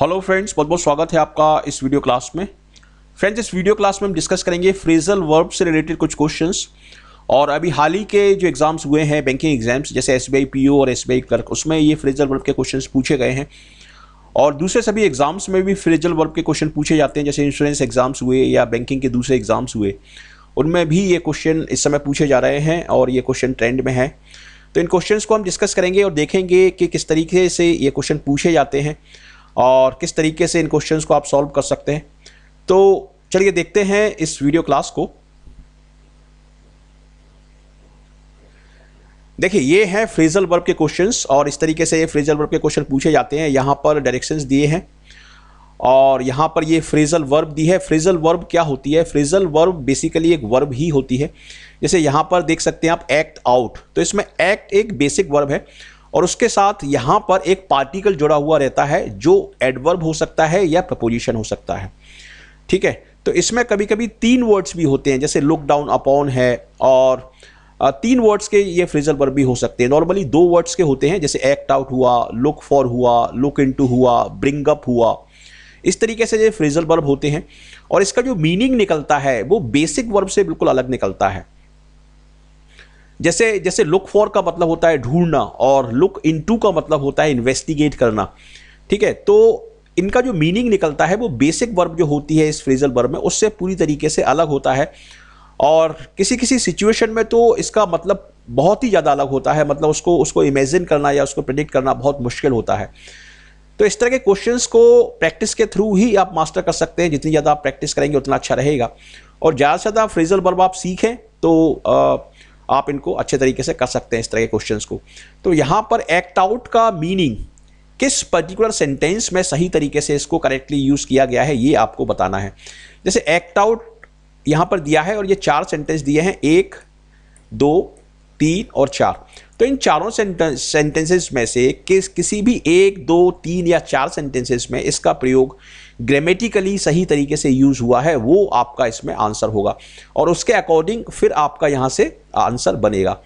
hello friends बहुत बहुत स्वागत है आपका इस वीडियो क्लास में फ्रेंड्स इस वीडियो क्लास में हम डिस्कस करेंगे फ्रेजल वर्ब से रिलेटेड कुछ क्वेश्चंस और अभी हाल ही के जो एग्ज़ाम्स हुए हैं बैंकिंग एग्जाम्स जैसे एस बी और एस बी क्लर्क उसमें ये फ्रेजल वर्ब के क्वेश्चन पूछे गए हैं और दूसरे सभी एग्ज़ाम्स में भी फ्रेजल वर्ब के क्वेश्चन पूछे जाते हैं जैसे इंश्योरेंस एग्ज़ाम्स हुए या बैंकिंग के दूसरे एग्ज़ाम्स हुए उनमें भी ये क्वेश्चन इस समय पूछे जा रहे हैं और ये क्वेश्चन ट्रेंड में है तो इन क्वेश्चंस को हम डिस्कस करेंगे और देखेंगे कि किस तरीके से ये क्वेश्चन पूछे जाते हैं और किस तरीके से इन क्वेश्चंस को आप सॉल्व कर सकते हैं तो चलिए देखते हैं इस वीडियो क्लास को देखिए ये है फ्रेजल वर्ब के क्वेश्चंस और इस तरीके से ये फ्रेजल वर्ब के क्वेश्चन पूछे जाते हैं यहाँ पर डायरेक्शंस दिए हैं और यहाँ पर ये फ्रेजल वर्ब दी है फ्रीजल वर्ब क्या होती है फ्रीजल वर्ब बेसिकली एक वर्ब ही होती है जैसे यहाँ पर देख सकते हैं आप एक्ट आउट तो इसमें एक्ट एक बेसिक वर्ब है और उसके साथ यहाँ पर एक पार्टिकल जुड़ा हुआ रहता है जो एडवर्ब हो सकता है या प्रपोजिशन हो सकता है ठीक है तो इसमें कभी कभी तीन वर्ड्स भी होते हैं जैसे लुक डाउन अपॉन है और तीन वर्ड्स के ये फ्रेजल वर्ब भी हो सकते हैं नॉर्मली दो वर्ड्स के होते हैं जैसे एक्ट आउट हुआ लुक फॉर हुआ लुक टू हुआ ब्रिंग अप हुआ इस तरीके से ये फ्रेजल वर्ब होते हैं और इसका जो मीनिंग निकलता है वो बेसिक वर्ब से बिल्कुल अलग निकलता है जैसे जैसे लुक फॉर का मतलब होता है ढूंढना और लुक टू का मतलब होता है इन्वेस्टिगेट करना ठीक है तो इनका जो मीनिंग निकलता है वो बेसिक वर्ब जो होती है इस फ्रेजल वर्ब में उससे पूरी तरीके से अलग होता है और किसी किसी सिचुएशन में तो इसका मतलब बहुत ही ज़्यादा अलग होता है मतलब उसको उसको इमेजिन करना या उसको प्रिडिक्ट करना बहुत मुश्किल होता है तो इस तरह के क्वेश्चंस को प्रैक्टिस के थ्रू ही आप मास्टर कर सकते हैं जितनी ज़्यादा आप प्रैक्टिस करेंगे उतना अच्छा रहेगा और ज़्यादा से ज़्यादा फ्रेजल वर्ब आप सीखें तो आ, आप इनको अच्छे तरीके से कर सकते हैं इस तरह के क्वेश्चंस को तो यहाँ पर एक्ट आउट का मीनिंग किस पर्टिकुलर सेंटेंस में सही तरीके से इसको करेक्टली यूज़ किया गया है ये आपको बताना है जैसे एक्ट आउट यहाँ पर दिया है और ये चार सेंटेंस दिए हैं एक दो तीन और चार तो इन चारों सेंटेंसेस में से किस किसी भी एक दो तीन या चार सेंटेंसेस में इसका प्रयोग ग्रामेटिकली सही तरीके से यूज़ हुआ है वो आपका इसमें आंसर होगा और उसके अकॉर्डिंग फिर आपका यहाँ से आंसर बनेगा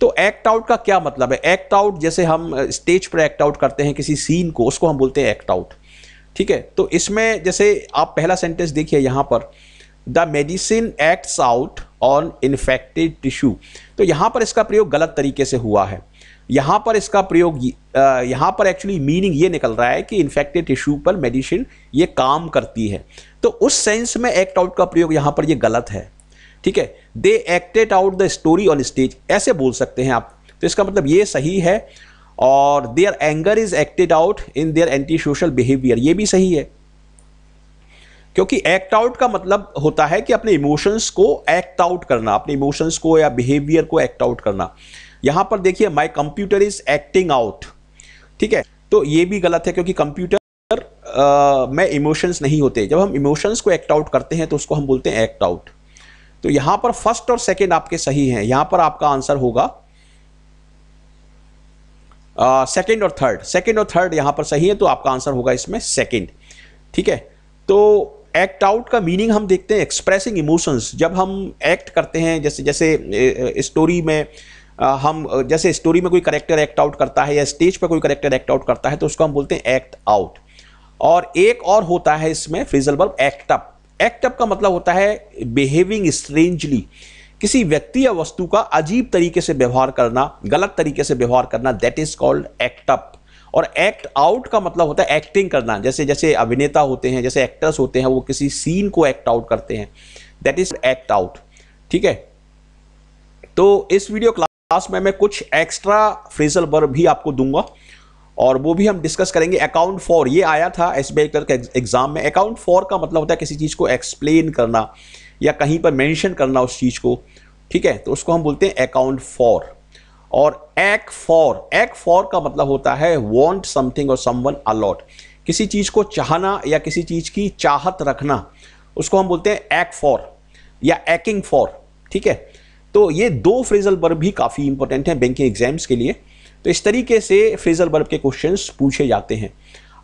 तो एक्ट आउट का क्या मतलब है एक्ट आउट जैसे हम स्टेज पर एक्ट आउट करते हैं किसी सीन को उसको हम बोलते हैं एक्ट आउट ठीक है तो इसमें जैसे आप पहला सेंटेंस देखिए यहाँ पर the medicine acts out on infected tissue तो यहाँ पर इसका प्रयोग गलत तरीके से हुआ है यहाँ पर इसका प्रयोग यहाँ पर एक्चुअली मीनिंग ये निकल रहा है कि इन्फेक्टेड टिश्यू पर मेडिसिन ये काम करती है तो उस सेंस में एक्ट आउट का प्रयोग यहाँ पर ये गलत है ठीक है they acted out the story on stage ऐसे बोल सकते हैं आप तो इसका मतलब ये सही है और their anger is acted out in their anti social behaviour ये भी सही है क्योंकि एक्ट आउट का मतलब होता है कि अपने इमोशंस को एक्ट आउट करना अपने इमोशंस को या बिहेवियर को एक्ट आउट करना यहां पर देखिए my computer is acting out ठीक है तो ये भी गलत है क्योंकि कंप्यूटर में इमोशंस नहीं होते जब हम इमोशंस को एक्ट आउट करते हैं तो उसको हम बोलते हैं एक्ट आउट तो यहां पर फर्स्ट और सेकेंड आपके सही हैं यहां पर आपका आंसर होगा सेकेंड और थर्ड सेकेंड और थर्ड यहां पर सही है तो आपका आंसर होगा इसमें सेकेंड ठीक है तो एक्ट आउट का मीनिंग हम देखते हैं एक्सप्रेसिंग इमोशंस जब हम एक्ट करते हैं जैसे जैसे स्टोरी में हम जैसे स्टोरी में कोई करेक्टर एक्ट आउट करता है या स्टेज पर कोई करेक्टर एक्ट आउट करता है तो उसको हम बोलते हैं एक्ट आउट और एक और होता है इसमें फ्रीजल बल्ब एक्टअप एक्टअप का मतलब होता है बिहेविंग स्ट्रेंजली किसी व्यक्ति या वस्तु का अजीब तरीके से व्यवहार करना गलत तरीके से व्यवहार करना दैट इज कॉल्ड एक्टअप और एक्ट आउट का मतलब होता है एक्टिंग करना जैसे जैसे अभिनेता होते हैं जैसे एक्टर्स होते हैं वो किसी सीन को एक्ट आउट करते हैं दैट इज एक्ट आउट ठीक है तो इस वीडियो क्लास क्लास में मैं कुछ एक्स्ट्रा फ्रेजल वर्ब भी आपको दूंगा और वो भी हम डिस्कस करेंगे अकाउंट फॉर ये आया था एस बी आई एग्जाम में अकाउंट फॉर का मतलब होता है किसी चीज़ को एक्सप्लेन करना या कहीं पर मेंशन करना उस चीज़ को ठीक है तो उसको हम बोलते हैं अकाउंट फॉर और एक फॉर एक फॉर का मतलब होता है वॉन्ट समथिंग और समवन अलॉट किसी चीज़ को चाहना या किसी चीज़ की चाहत रखना उसको हम बोलते हैं एक फॉर या एकिंग फॉर ठीक है तो ये दो फ्रेजल वर्ब भी काफ़ी इंपॉर्टेंट हैं बैंकिंग एग्जाम्स के लिए तो इस तरीके से फ्रेजल वर्ब के क्वेश्चन पूछे जाते हैं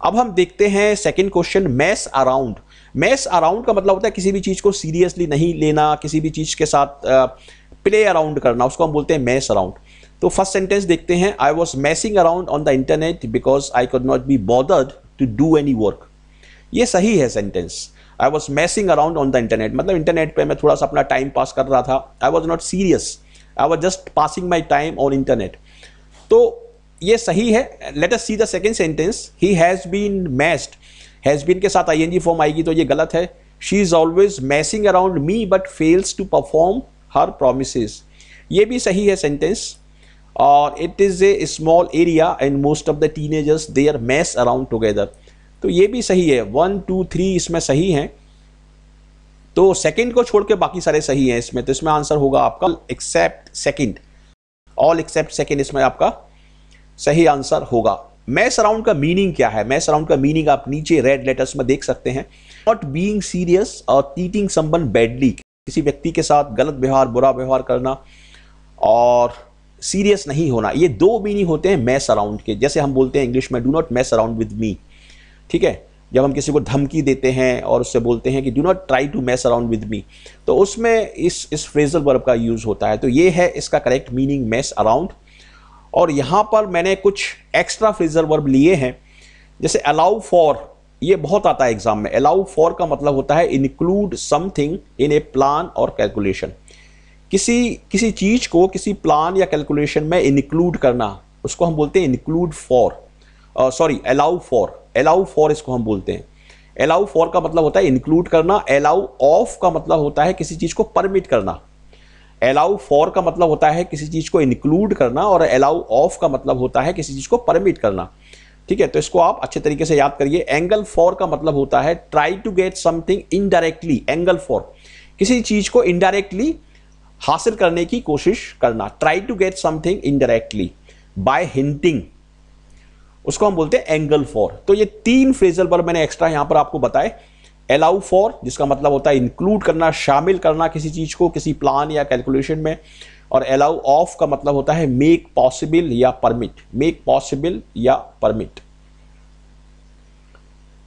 अब हम देखते हैं second question mess around mess around का मतलब होता है किसी भी चीज़ को सीरियसली नहीं लेना किसी भी चीज़ के साथ प्ले अराउंड करना उसको हम बोलते हैं मैस अराउंड तो फर्स्ट सेंटेंस देखते हैं I was messing around on the internet because I could not be bothered to do any work ये सही है sentence I was messing around on the internet मतलब इंटरनेट पर मैं थोड़ा सा अपना टाइम पास कर रहा था I was not serious I was just passing my time on internet तो ये सही है let us see the second sentence he has been messed has been के साथ आई एन जी फॉर्म आएगी तो ये गलत है she is always messing around me but fails to perform her promise ये भी सही है सेंटेंस और it is a small area and most of the teenagers they are mess around together तो ये भी सही है वन टू थ्री इसमें सही हैं तो सेकंड को छोड़ के बाकी सारे सही हैं इसमें तो इसमें आंसर होगा आपका except second all except second इसमें आपका सही आंसर होगा मैस अराउंड का मीनिंग क्या है मैस अराउंड का मीनिंग आप नीचे रेड लेटर्स में देख सकते हैं नॉट बींग सीरियस और टीटिंग संबंध बैडली किसी व्यक्ति के साथ गलत व्यवहार बुरा व्यवहार करना और सीरियस नहीं होना ये दो मीनिंग होते हैं मैस अराउंड के जैसे हम बोलते हैं इंग्लिश में do not mess around with me ठीक है जब हम किसी को धमकी देते हैं और उससे बोलते हैं कि do not try to mess around with me तो उसमें इस इस फ्रेजल वर्ब का यूज़ होता है तो ये है इसका करेक्ट मीनिंग मैस अराउंड और यहाँ पर मैंने कुछ एक्स्ट्रा फ्रेजल वर्ब लिए हैं जैसे अलाउ फॉर ये बहुत आता है एग्जाम में अलाउ फॉर का मतलब होता है include something in a plan और कैलकुलेशन किसी किसी चीज़ को किसी प्लान या कैलकुलेशन में इंक्लूड करना उसको हम बोलते हैं include for sorry allow for allow for इसको हम बोलते हैं अलाउ फॉर का मतलब होता है इंक्लूड करना अलाउ ऑफ का मतलब होता है किसी चीज़ को परमिट करना अलाउ फॉर का मतलब होता है किसी चीज़ को इंक्लूड करना और अलाउ ऑफ का मतलब होता है किसी चीज़ को परमिट करना ठीक है तो इसको आप अच्छे तरीके से याद करिए एंगल फॉर का मतलब होता है try to get something indirectly angle for किसी चीज़ को इनडायरेक्टली हासिल करने की कोशिश करना try to get something indirectly by hinting उसको हम बोलते हैं एंगल फॉर तो ये तीन फ्रेजल वर्ब मैंने एक्स्ट्रा यहां पर आपको बताए अलाउ फॉर जिसका मतलब होता है इंक्लूड करना शामिल करना किसी चीज़ को किसी प्लान या कैलकुलेशन में और अलाउ ऑफ का मतलब होता है मेक पॉसिबल या परमिट मेक पॉसिबल या परमिट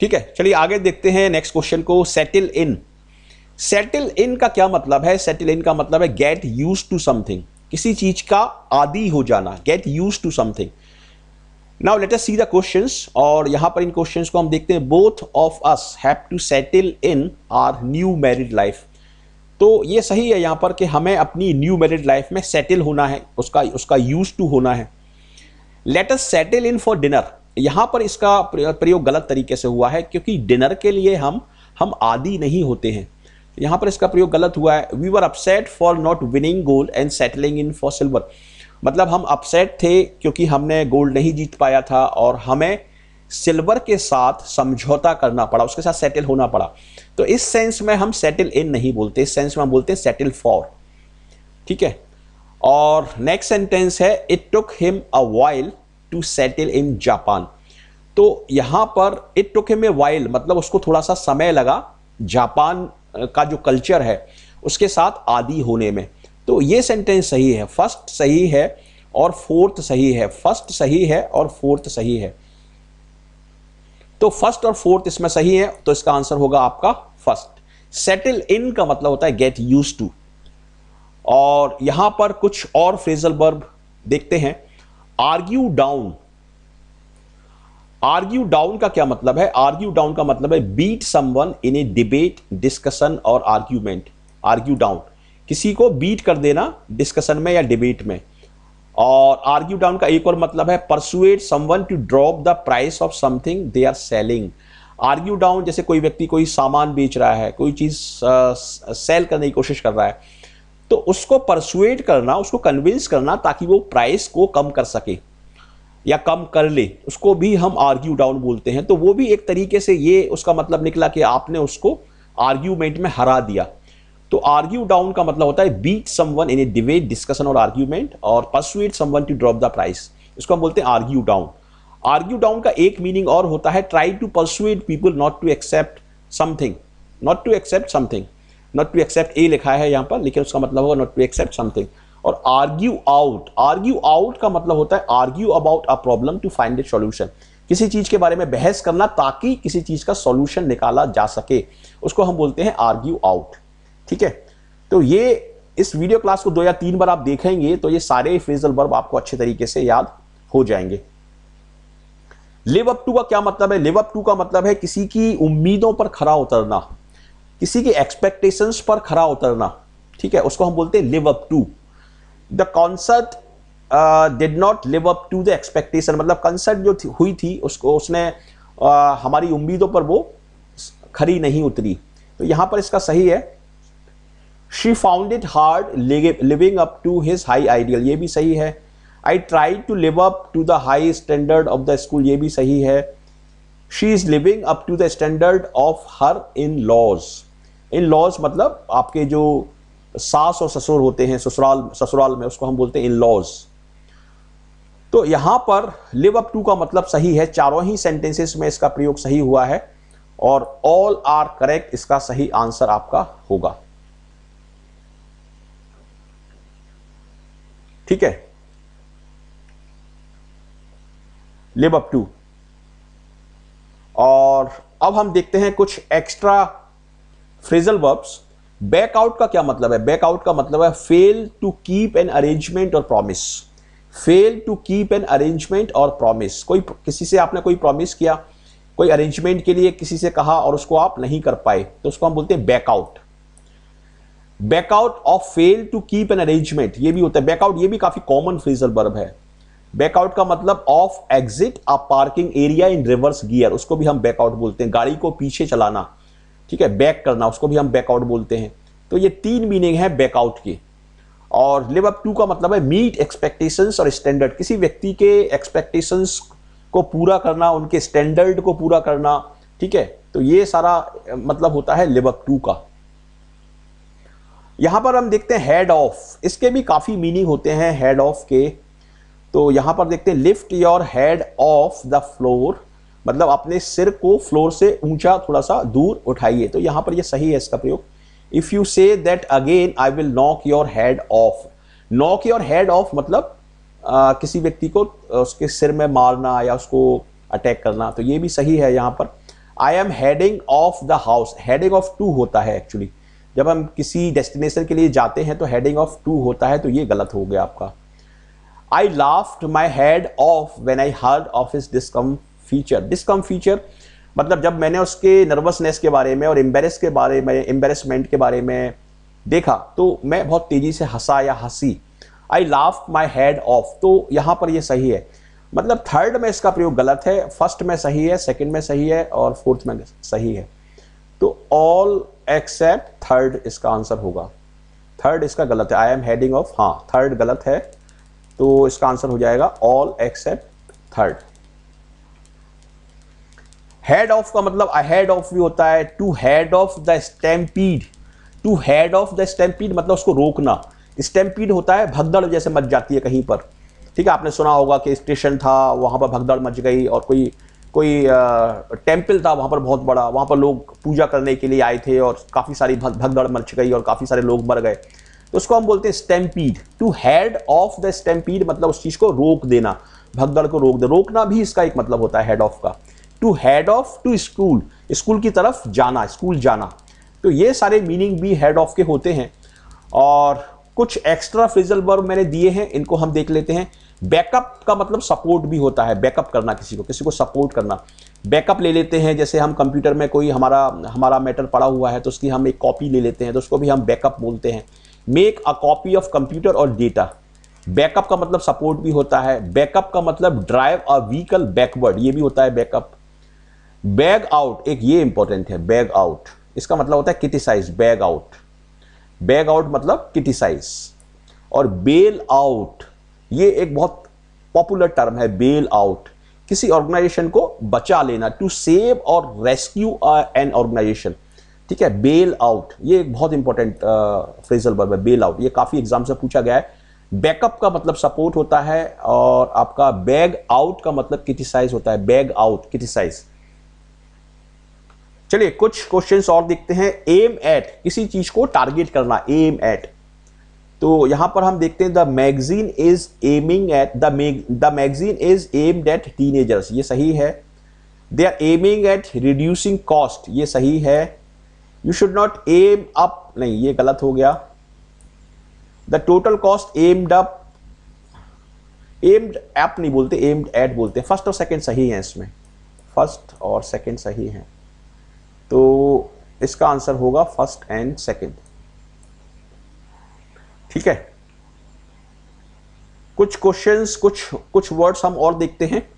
ठीक है चलिए आगे देखते हैं नेक्स्ट क्वेश्चन को सेटिल इन सेटिल इन का क्या मतलब है सेटिल इन का मतलब है गेट यूज टू समथिंग किसी चीज का आदि हो जाना get use to something now let us see the questions और यहाँ पर इन क्वेश्चंस को हम देखते हैं both of us have to settle in our new married life तो ये सही है यहाँ पर कि हमें अपनी न्यू मैरिड लाइफ में सेटल होना है उसका उसका यूज टू होना है let us settle in for dinner यहां पर इसका प्रयोग गलत तरीके से हुआ है क्योंकि डिनर के लिए हम हम आदि नहीं होते हैं यहां पर इसका प्रयोग गलत हुआ है we were upset for not winning gold and settling in for silver मतलब हम अपसेट थे क्योंकि हमने गोल्ड नहीं जीत पाया था और हमें सिल्वर के साथ समझौता करना पड़ा उसके साथ सेटल होना पड़ा तो इस सेंस में हम सेटल इन नहीं बोलते इस सेंस में हम बोलते हैं सेटल फॉर ठीक है और नेक्स्ट सेंटेंस है it took him a while to settle in Japan तो यहाँ पर it took him a while मतलब उसको थोड़ा सा समय लगा जापान का जो कल्चर है उसके साथ आदि होने में तो ये सेंटेंस सही है फर्स्ट सही है और फोर्थ सही है फर्स्ट सही है और फोर्थ सही है तो फर्स्ट और फोर्थ इसमें सही है तो इसका आंसर होगा आपका फर्स्ट सेटल इन का मतलब होता है गेट यूज टू और यहां पर कुछ और फ्रेजल वर्ब देखते हैं आर्ग्यू डाउन आर्ग्यू डाउन का क्या मतलब है आर्ग्यू डाउन का मतलब है beat someone in a debate discussion और आर्ग्यूमेंट आर्ग्यू डाउन किसी को बीट कर देना डिस्कशन में या डिबेट में और आर्ग्यू डाउन का एक और मतलब है persuade someone to drop the price of something they are selling argue down जैसे कोई व्यक्ति कोई सामान बेच रहा है कोई चीज़ सेल करने की कोशिश कर रहा है तो उसको परसुएट करना उसको कन्विंस करना ताकि वो प्राइस को कम कर सके या कम कर ले उसको भी हम आर्ग्यू डाउन बोलते हैं तो वो भी एक तरीके से ये उसका मतलब निकला कि आपने उसको आर्ग्यूमेंट में हरा दिया तो आर्ग्यू डाउन का मतलब होता है beat someone in a debate discussion और आर्ग्यूमेंट और persuade someone to drop the price इसको हम बोलते हैं आर्ग्यू डाउन आर्ग्यू डाउन का एक मीनिंग और होता है try to persuade people not to accept something not to accept something not to accept a लिखा है यहाँ पर लेकिन उसका मतलब होगा नॉट टू एक्सेप्ट समथिंग और आर्ग्यू आउट आर्ग्यू आउट का मतलब होता है argue about a problem to find a solution किसी चीज के बारे में बहस करना ताकि किसी चीज का सॉल्यूशन निकाला जा सके उसको हम बोलते हैं आर्ग्यू आउट ठीक है तो ये इस वीडियो क्लास को दो या तीन बार आप देखेंगे तो ये सारे फ्रेजल वर्ब आपको अच्छे तरीके से याद हो जाएंगे लिव अप टू का क्या मतलब है लिव अप टू का मतलब है किसी की उम्मीदों पर खरा उतरना किसी की एक्सपेक्टेशंस पर खरा उतरना ठीक है उसको हम बोलते हैं live up to the concert did not live up to the expectation मतलब कंसर्ट जो थी, हुई थी उसको उसने uh, हमारी उम्मीदों पर वो खरी नहीं उतरी तो यहां पर इसका सही है she found it hard living up to his high ideal ये भी सही है I try to live up to the high standard of the school ये भी सही है she is living up to the standard of her in laws in laws मतलब आपके जो सास और ससुर होते हैं ससुराल ससुराल में उसको हम बोलते हैं इन लॉज तो यहां पर लिव अप टू का मतलब सही है चारों ही सेंटेंसेस में इसका प्रयोग सही हुआ है और ऑल आर करेक्ट इसका सही आंसर आपका होगा ठीक है लिव अप टू और अब हम देखते हैं कुछ एक्स्ट्रा फ्रेजल वर्ब्स बैकआउट का क्या मतलब है बैकआउट का मतलब है fail to keep an arrangement और promise fail to keep an arrangement और प्रॉमिस कोई किसी से आपने कोई प्रॉमिस किया कोई अरेंजमेंट के लिए किसी से कहा और उसको आप नहीं कर पाए तो उसको हम बोलते हैं back out back out of fail to keep an arrangement ये भी होता है बैकआउट ये भी काफी कॉमन फ्रीजल बर्ब है बैकआउट का मतलब of exit a parking area in reverse gear उसको भी हम बैकआउट बोलते हैं गाड़ी को पीछे चलाना ठीक है बैक करना उसको भी हम बैकआउट बोलते हैं तो ये तीन मीनिंग है बैकआउट के और लिव अप टू का मतलब है मीट एक्सपेक्टेशंस और स्टैंडर्ड किसी व्यक्ति के एक्सपेक्टेशंस को पूरा करना उनके स्टैंडर्ड को पूरा करना ठीक है तो ये सारा मतलब होता है लिव अप टू का यहाँ पर हम देखते हैं हेड ऑफ इसके भी काफ़ी मीनिंग होते हैं हेड ऑफ के तो यहाँ पर देखते हैं lift your head off the floor मतलब अपने सिर को फ्लोर से ऊंचा थोड़ा सा दूर उठाइए तो यहाँ पर ये यह सही है इसका प्रयोग if you say that again I will knock your head off knock your head off मतलब आ, किसी व्यक्ति को उसके सिर में मारना या उसको अटैक करना तो ये भी सही है यहाँ पर I am heading off the house heading off to होता है एक्चुअली जब हम किसी डेस्टिनेशन के लिए जाते हैं तो हेडिंग ऑफ टू होता है तो ये गलत हो गया आपका I laughed my head off when I heard of his discomfiture discomfiture मतलब जब मैंने उसके नर्वसनेस के बारे में और एम्बेरस के बारे में एम्बेरसमेंट के बारे में देखा तो मैं बहुत तेज़ी से हंसा या हंसी आई लाफ माई हेड ऑफ तो यहाँ पर ये सही है मतलब थर्ड में इसका प्रयोग गलत है फर्स्ट में सही है सेकंड में सही है और फोर्थ में सही है तो ऑल एक्सेप्ट थर्ड इसका आंसर होगा थर्ड इसका गलत है आई एम हेडिंग ऑफ हाँ थर्ड गलत है तो इसका आंसर हो जाएगा all except third head off का मतलब अहेड ऑफ भी होता है to head off the stampede to head off the stampede मतलब उसको रोकना स्टैम्पीड होता है भगदड़ जैसे मच जाती है कहीं पर ठीक है आपने सुना होगा कि स्टेशन था वहां पर भगदड़ मच गई और कोई कोई टेम्पल था वहाँ पर बहुत बड़ा वहाँ पर लोग पूजा करने के लिए आए थे और काफ़ी सारी भगदड़ मच गई और काफ़ी सारे लोग मर गए तो उसको हम बोलते हैं stampede to head off the stampede मतलब उस चीज़ को रोक देना भगदड़ को रोक दे रोकना भी इसका एक मतलब होता है हेड ऑफ का to head off to school school की तरफ जाना स्कूल जाना तो ये सारे मीनिंग भी हेड ऑफ के होते हैं और कुछ एक्स्ट्रा फ्रिजल वर्ब मैंने दिए हैं इनको हम देख लेते हैं बैकअप का मतलब सपोर्ट भी होता है बैकअप करना किसी को किसी को सपोर्ट करना बैकअप ले लेते हैं जैसे हम कंप्यूटर में कोई हमारा हमारा मैटर पड़ा हुआ है तो उसकी हम एक कॉपी ले लेते हैं तो उसको भी हम बैकअप बोलते हैं make a copy of computer और डेटा बैकअप का मतलब सपोर्ट भी होता है बैकअप का मतलब ड्राइव अ व्हीकल बैकवर्ड ये भी होता है बैकअप बैग आउट एक ये इंपॉर्टेंट है बैग आउट इसका मतलब होता है criticise bag out bag out मतलब किटिसाइज और बेल आउट ये एक बहुत पॉपुलर टर्म है बेल आउट किसी ऑर्गेनाइजेशन को बचा लेना टू सेव और रेस्क्यू एन ऑर्गेनाइजेशन ठीक है बेल आउट ये एक बहुत इंपॉर्टेंट फ्रेजल वर्ब है बेल आउट ये काफ़ी एग्जाम से पूछा गया है बैकअप का मतलब सपोर्ट होता है और आपका बैग आउट का मतलब क्रिटिसाइज होता है बैग आउट क्रिटिसाइज चलिए कुछ क्वेश्चंस और देखते हैं एम एट किसी चीज को टारगेट करना एम एट तो यहाँ पर हम देखते हैं the magazine is aiming at the magazine is aimed at teenagers ये सही है they are aiming at reducing cost ये सही है you should not aim up नहीं ये गलत हो गया the total cost aimed up aimed up नहीं बोलते एम्ड एट बोलते फर्स्ट और सेकेंड सही है इसमें फर्स्ट और सेकेंड सही है तो इसका आंसर होगा फर्स्ट एंड सेकेंड ठीक है कुछ क्वेश्चंस कुछ कुछ वर्ड्स हम और देखते हैं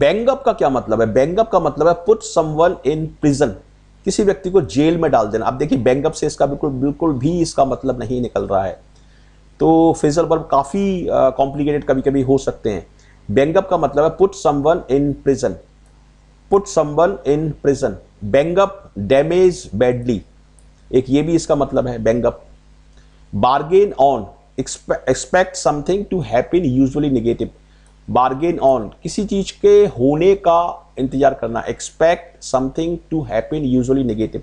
बैंगअप का क्या मतलब है बैंगअप का मतलब है पुट समवन इन प्रिजन किसी व्यक्ति को जेल में डाल देना आप देखिए बैंगअप से इसका बिल्कुल बिल्कुल भी इसका मतलब नहीं निकल रहा है तो फेजल वर्ब काफ़ी कॉम्प्लिकेटेड कभी कभी हो सकते हैं बैंगअप का मतलब है put someone in prison put someone in prison bang up damage badly एक ये भी इसका मतलब है bang up bargain on expect something to happen usually negative bargain on किसी चीज के होने का इंतजार करना expect something to happen usually negative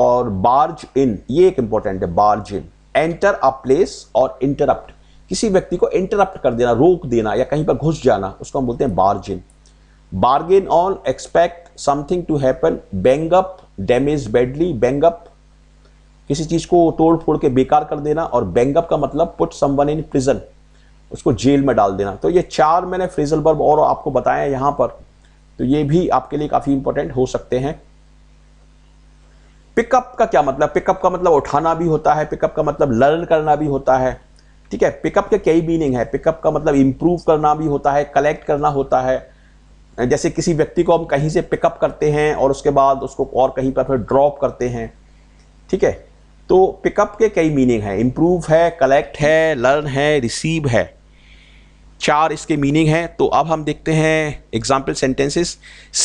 और बार्ज इन ये एक इंपॉर्टेंट है barge in enter a place और इंटरप्ट किसी व्यक्ति को इंटरप्ट कर देना रोक देना या कहीं पर घुस जाना उसको हम बोलते हैं barge in bargain on expect something to happen bang up damage badly bang किसी चीज़ को तोड़ फोड़ के बेकार कर देना और बैंगअप का मतलब पुट समवन इन प्रिजन उसको जेल में डाल देना तो ये चार मैंने फ्रिजल बर्ब और आपको बताया यहाँ पर तो ये भी आपके लिए काफ़ी इंपॉर्टेंट हो सकते हैं पिकअप का क्या मतलब पिकअप का मतलब उठाना भी होता है पिकअप का मतलब लर्न करना भी होता है ठीक है पिकअप के कई मीनिंग है पिकअप का मतलब इम्प्रूव करना भी होता है कलेक्ट करना होता है जैसे किसी व्यक्ति को हम कहीं से पिकअप करते हैं और उसके बाद उसको और कहीं पर फिर ड्रॉप करते हैं ठीक है तो पिकअप के कई मीनिंग हैं इम्प्रूव है कलेक्ट है लर्न है रिसीव है चार इसके मीनिंग हैं तो अब हम देखते हैं example sentences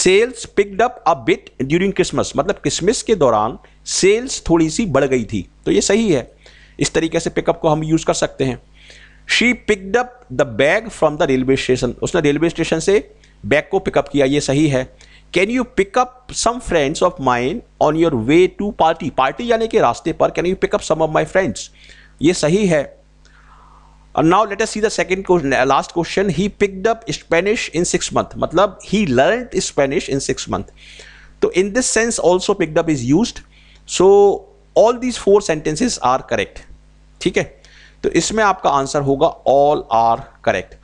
sales picked up a bit during Christmas मतलब क्रिसमस के दौरान सेल्स थोड़ी सी बढ़ गई थी तो ये सही है इस तरीके से पिकअप को हम यूज़ कर सकते हैं she picked up the bag from the railway station उसने रेलवे स्टेशन से बैग को पिकअप किया ये सही है can you pick up some friends of mine on your way to party party जाने के रास्ते पर can you pick up some of my friends ये सही है now let's see the second last question he picked up up Spanish in six month मतलब he learn Spanish in six month तो in this sense also picked up is use so all these four sentences are correct ठीक है तो इसमें आपका answer होगा all are correct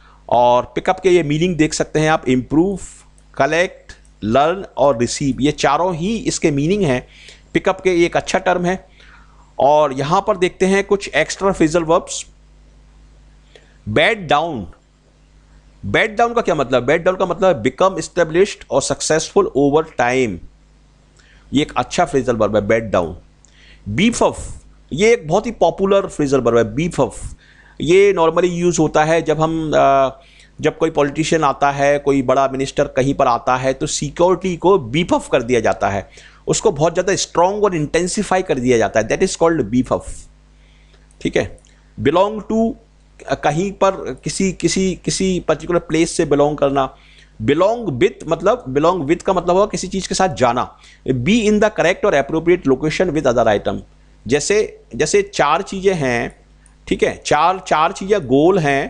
और pick up के ये मीनिंग देख सकते हैं आप इम्प्रूव कलेक्ट लर्न और रिसीव ये चारों ही इसके मीनिंग हैं पिकअप के एक अच्छा टर्म है और यहाँ पर देखते हैं कुछ extra phrasal verbs bed down bed down का क्या मतलब बेड डाउन का मतलब बिकम स्टेब्लिश्ड और सक्सेसफुल ओवर टाइम ये एक अच्छा फ्रेजल वर्ब है बेड डाउन बीफ ऑफ ये एक बहुत ही पॉपुलर फ्रिजल वर्ब है बीफ ऑफ ये नॉर्मली यूज़ होता है जब हम आ, जब कोई पॉलिटिशियन आता है कोई बड़ा मिनिस्टर कहीं पर आता है तो सिक्योरिटी को बीफ ऑफ कर दिया जाता है उसको बहुत ज़्यादा स्ट्रॉन्ग और इंटेंसीफाई कर दिया जाता है that is called beef off ठीक है बिलोंग टू कहीं पर किसी किसी किसी पर्टिकुलर प्लेस से बिलोंग करना बिलोंग विथ मतलब बिलोंग विथ का मतलब होगा किसी चीज़ के साथ जाना बी इन द करेक्ट और appropriate location with other item जैसे जैसे चार चीज़ें हैं ठीक है चार चार चीज़ें गोल हैं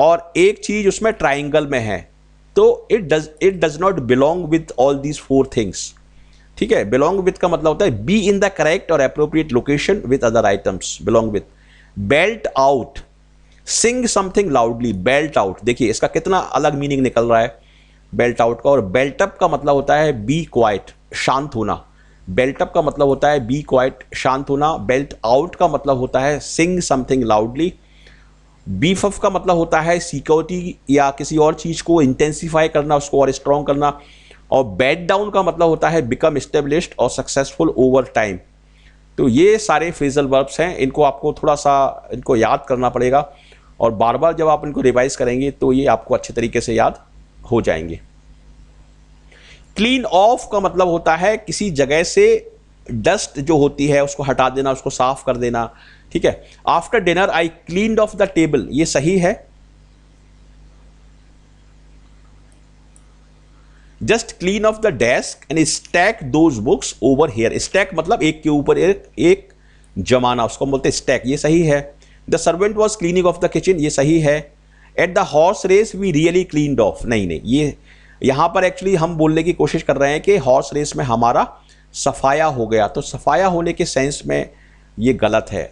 और एक चीज़ उसमें ट्राइंगल में है तो it does it does not belong with all these four things ठीक है बिलोंग विथ का मतलब होता है बी इन द करेक्ट और appropriate location with other items belong with belt out sing something loudly belt out देखिए इसका कितना अलग मीनिंग निकल रहा है बेल्ट आउट का और बेल्ट अप का मतलब होता है बी क्वाइट शांत होना बेल्ट अप का मतलब होता है बी क्वाइट शांत होना बेल्ट आउट का मतलब होता है sing something loudly beef up का मतलब होता है सिक्योरिटी या किसी और चीज़ को इंटेंसीफाई करना उसको और स्ट्रॉन्ग करना और बैड डाउन का मतलब होता है बिकम स्टेब्लिश्ड और सक्सेसफुल ओवर टाइम तो ये सारे फ्रेजल वर्ब्स हैं इनको आपको थोड़ा सा इनको याद करना पड़ेगा और बार बार जब आप इनको रिवाइज करेंगे तो ये आपको अच्छे तरीके से याद हो जाएंगे क्लीन ऑफ का मतलब होता है किसी जगह से डस्ट जो होती है उसको हटा देना उसको साफ कर देना ठीक है after dinner I clean off the table ये सही है just clean off the desk and stack those books over here stack मतलब एक के ऊपर एक, एक जमाना उसको हम बोलते हैं स्टैक ये सही है the servant was cleaning off the kitchen ये सही है at the horse race we really clean off नहीं नहीं ये यहां पर एक्चुअली हम बोलने की कोशिश कर रहे हैं कि हॉर्स रेस में हमारा सफाया हो गया तो सफाया होने के सेंस में ये गलत है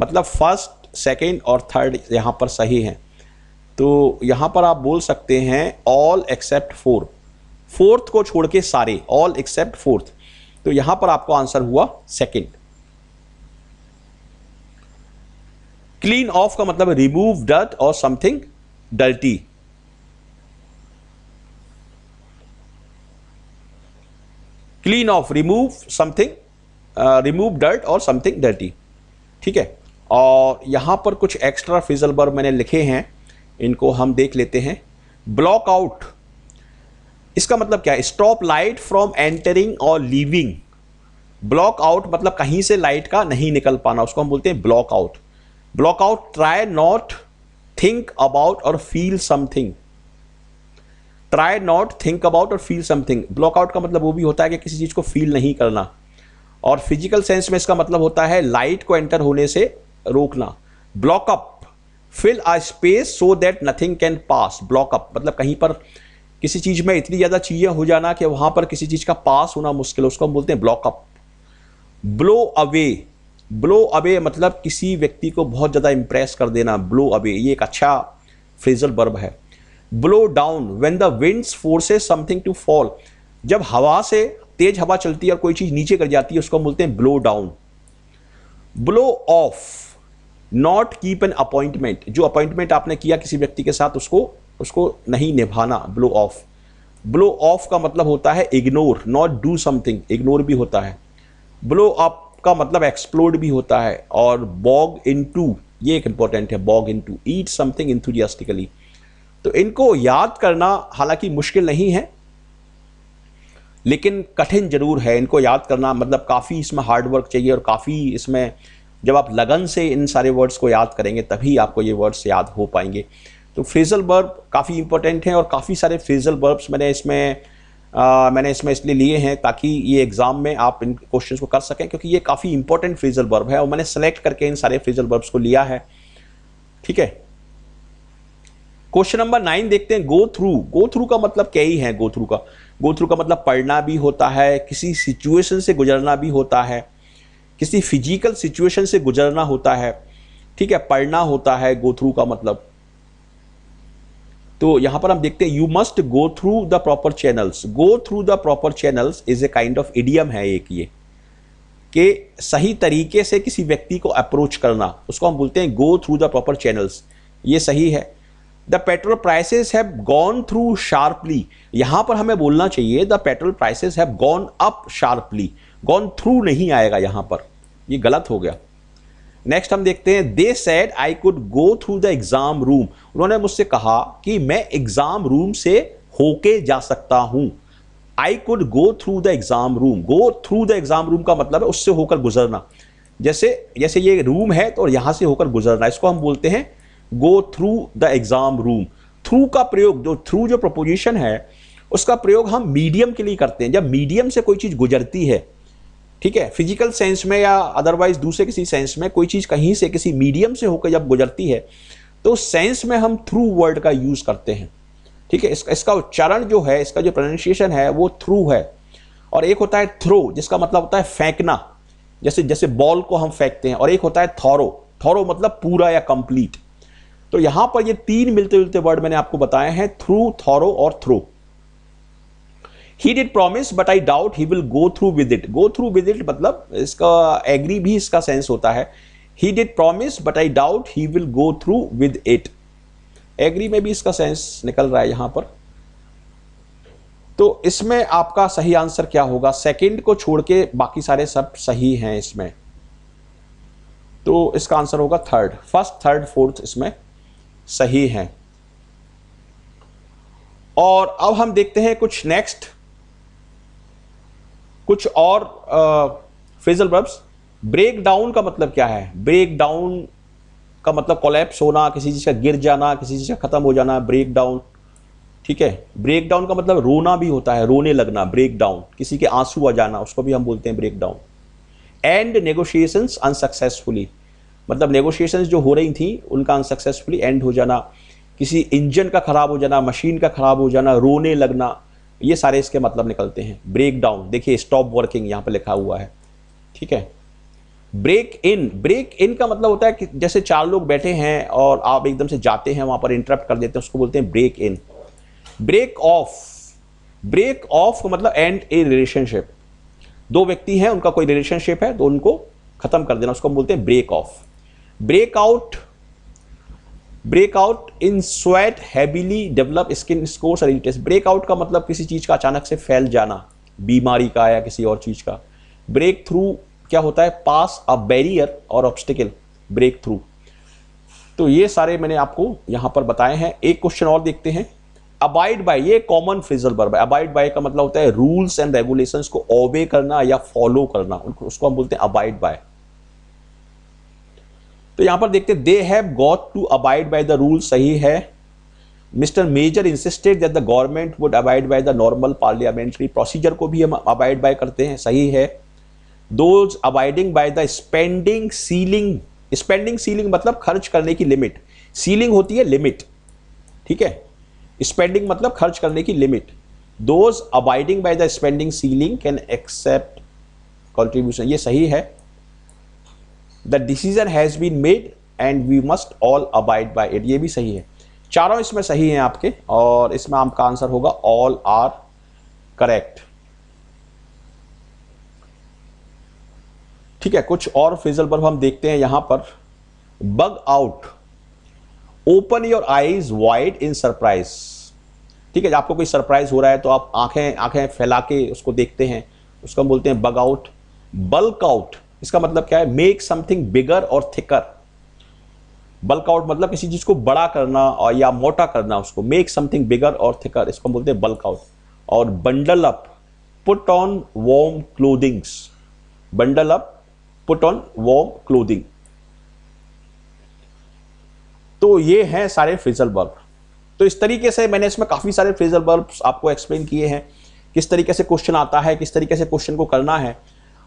मतलब फर्स्ट सेकेंड और थर्ड यहाँ पर सही हैं तो यहाँ पर आप बोल सकते हैं ऑल एक्सेप्ट फोर फोर्थ को छोड़ के सारे ऑल एक्सेप्ट फोर्थ तो यहाँ पर आपको आंसर हुआ सेकेंड क्लीन ऑफ का मतलब रिमूव डर्ट और something dirty clean off remove something remove dirt और समथिंग डर्टी ठीक है और यहाँ पर कुछ एक्स्ट्रा फिजल बर्ब मैंने लिखे हैं इनको हम देख लेते हैं ब्लॉक आउट इसका मतलब क्या है स्टॉप लाइट फ्रॉम एंटरिंग और लीविंग ब्लॉक आउट मतलब कहीं से लाइट का नहीं निकल पाना उसको हम बोलते हैं block out block out try not think about और feel something try not think about और फील समथिंग ब्लॉक आउट का मतलब वो भी होता है कि किसी चीज़ को फील नहीं करना और फिजिकल सेंस में इसका मतलब होता है लाइट को एंटर होने से रोकना block up fill a space so that nothing can pass block up मतलब कहीं पर किसी चीज़ में इतनी ज़्यादा चीज़ें हो जाना कि वहां पर किसी चीज़ का पास होना मुश्किल है उसको हम बोलते हैं block up blow away blow away मतलब किसी व्यक्ति को बहुत ज़्यादा इंप्रेस कर देना ब्लो अवे ये एक अच्छा फ्रेजल बर्ब है blow down when the winds forces something to fall जब हवा से तेज हवा चलती है और कोई चीज़ नीचे कर जाती है उसको हम बोलते हैं blow down blow off not keep an appointment जो अपॉइंटमेंट आपने किया किसी व्यक्ति के साथ उसको उसको नहीं निभाना ब्लो ऑफ ब्लो ऑफ का मतलब होता है ignore not do something ignore भी होता है ब्लो अप का मतलब एक्सप्लोड भी होता है और बॉग इन टू ये एक इंपॉर्टेंट है bog in to eat something enthusiastically तो इनको याद करना हालांकि मुश्किल नहीं है लेकिन कठिन जरूर है इनको याद करना मतलब काफ़ी इसमें हार्डवर्क चाहिए और काफ़ी इसमें जब आप लगन से इन सारे वर्ड्स को याद करेंगे तभी आपको ये वर्ड्स याद हो पाएंगे तो फ्रेजल बर्ब काफ़ी इंपॉर्टेंट हैं और काफ़ी सारे फ्रेजल बर्ब्स मैंने इसमें आ, मैंने इसमें इसलिए लिए हैं ताकि ये एग्ज़ाम में आप इन क्वेश्चन को कर सकें क्योंकि ये काफ़ी इंपॉर्टेंट फ्रेजल बर्ब है और मैंने सेलेक्ट करके इन सारे फ्रेजल बर्ब्स को लिया है ठीक है क्वेश्चन नंबर नाइन देखते हैं गो थ्रू गो थ्रू का मतलब क्या ही है गो थ्रू का गो थ्रू का मतलब पढ़ना भी होता है किसी सिचुएशन से गुजरना भी होता है किसी फिजिकल सिचुएशन से गुजरना होता है ठीक है पढ़ना होता है गो थ्रू का मतलब तो यहां पर हम देखते हैं you must go through the proper channels go through the proper channels is a kind of idiom है एक ये कि सही तरीके से किसी व्यक्ति को अप्रोच करना उसको हम बोलते हैं go through the proper channels ये सही है the petrol prices have gone through sharply यहाँ पर हमें बोलना चाहिए the petrol prices have gone up sharply gone through नहीं आएगा यहां पर ये गलत हो गया नेक्स्ट हम देखते हैं they said I could go through the exam room उन्होंने मुझसे कहा कि मैं एग्ज़ाम रूम से होके जा सकता हूं I could go through the exam room go through the exam room का मतलब है उससे होकर गुजरना जैसे जैसे ये रूम है तो यहां से होकर गुजरना इसको हम बोलते हैं go through the exam room through का प्रयोग जो थ्रू जो प्रपोजिशन है उसका प्रयोग हम मीडियम के लिए करते हैं जब मीडियम से कोई चीज़ गुजरती है ठीक है फिजिकल सेंस में या अदरवाइज दूसरे किसी सेंस में कोई चीज़ कहीं से किसी मीडियम से होकर जब गुजरती है तो सेंस में हम थ्रू वर्ड का यूज़ करते हैं ठीक है इसका इसका उच्चारण जो है इसका जो प्रोनाउंसिएशन है वो थ्रू है और एक होता है थ्रो जिसका मतलब होता है फेंकना जैसे जैसे बॉल को हम फेंकते हैं और एक होता है थॉरो थॉरो मतलब पूरा या कंप्लीट तो यहां पर ये तीन मिलते जुलते वर्ड मैंने आपको बताए हैं थ्रू थॉरो और throw he did promise but I doubt he will go through with it go through with it मतलब इसका एग्री भी इसका सेंस होता है he did promise but I doubt he will go through with it agree में भी इसका sense निकल रहा है यहां पर तो इसमें आपका सही आंसर क्या होगा सेकंड को छोड़ के बाकी सारे सब सही हैं इसमें तो इसका आंसर होगा थर्ड फर्स्ट थर्ड फोर्थ इसमें सही है और अब हम देखते हैं कुछ नेक्स्ट कुछ और फेजल वर्ब्स ब्रेक डाउन का मतलब क्या है ब्रेक डाउन का मतलब कोलैप्स होना किसी चीज़ का गिर जाना किसी चीज़ का ख़त्म हो जाना ब्रेक डाउन ठीक है ब्रेक डाउन का मतलब रोना भी होता है रोने लगना ब्रेक डाउन किसी के आंसू आ जाना उसको भी हम बोलते हैं break down and negotiations unsuccessfully मतलब नेगोशिएशंस जो हो रही थी उनका अनसक्सेसफुली एंड हो जाना किसी इंजन का ख़राब हो जाना मशीन का ख़राब हो जाना रोने लगना ये सारे इसके मतलब निकलते हैं ब्रेक डाउन देखिए स्टॉप वर्किंग यहाँ पर लिखा हुआ है ठीक है ब्रेक इन ब्रेक इन का मतलब होता है कि जैसे चार लोग बैठे हैं और आप एकदम से जाते हैं वहां पर इंटरप्ट कर देते हैं उसको बोलते हैं break in break off break off का मतलब एंड ए रिलेशनशिप दो व्यक्ति हैं उनका कोई रिलेशनशिप है तो उनको ख़त्म कर देना उसको हम बोलते हैं break off break out breakout in sweat heavily develop skin sores irritates breakout का मतलब किसी चीज़ का अचानक से फैल जाना बीमारी का या किसी और चीज़ का ब्रेक थ्रू क्या होता है पास अ बैरियर और ऑब्स्टिकल ब्रेक थ्रू तो ये सारे मैंने आपको यहाँ पर बताए हैं एक क्वेश्चन और देखते हैं अबाइड बाय ये कॉमन फ्रिजल वर्ब है अबाइड बाय का मतलब होता है रूल्स एंड रेगुलेशंस को ओबे करना या फॉलो करना उसको हम बोलते हैं अबाइड बाय तो यहाँ पर देखते they have got to abide by the rule सही है mister major insisted that the government would abide by the normal parliamentary procedure को भी हम अबाइड बाय करते हैं सही है those abiding by the spending ceiling spending ceiling मतलब खर्च करने की लिमिट सीलिंग होती है लिमिट ठीक है स्पेंडिंग मतलब खर्च करने की limit those abiding by the spending ceiling can accept contribution ये सही है the decision has been made and we must all abide by it ये भी सही है चारों इसमें सही हैं आपके और इसमें आपका आंसर होगा ऑल आर करेक्ट ठीक है कुछ और फिजल पर हम देखते हैं यहां पर bug out open your eyes wide in surprise ठीक है आपको कोई सरप्राइज हो रहा है तो आप आंखें आंखें फैला के उसको देखते हैं उसको हम बोलते हैं बग आउट बल्क आउट इसका मतलब क्या है मेक समथिंग बिगर और थिकर बल्क आउट मतलब किसी चीज को बड़ा करना और या मोटा करना उसको मेक समथिंग बिगर और थिकर इसको बोलते हैं बल्क आउट और bundle up put on warm clothings bundle up put on warm clothing तो ये है सारे फ्रिजल बल्ब तो इस तरीके से मैंने इसमें काफ़ी सारे फ्रिजल बल्ब आपको एक्सप्लेन किए हैं किस तरीके से क्वेश्चन आता है किस तरीके से क्वेश्चन को करना है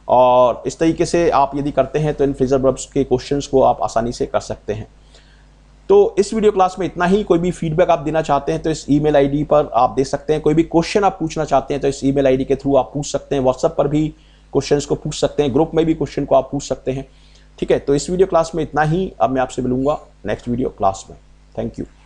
और इस तरीके से आप यदि करते हैं तो इन फ्रीजर वर्ब्स के क्वेश्चंस को आप आसानी से कर सकते हैं तो इस वीडियो क्लास में इतना ही कोई भी फीडबैक आप देना चाहते हैं तो इस ईमेल आईडी पर आप दे सकते हैं कोई भी क्वेश्चन आप पूछना चाहते हैं तो इस ईमेल आईडी के थ्रू आप पूछ सकते हैं व्हाट्सएप पर भी क्वेश्चंस को पूछ सकते हैं ग्रुप में भी क्वेश्चन को आप पूछ सकते हैं ठीक है तो इस वीडियो क्लास में इतना ही अब मैं आपसे मिलूंगा नेक्स्ट वीडियो क्लास में थैंक यू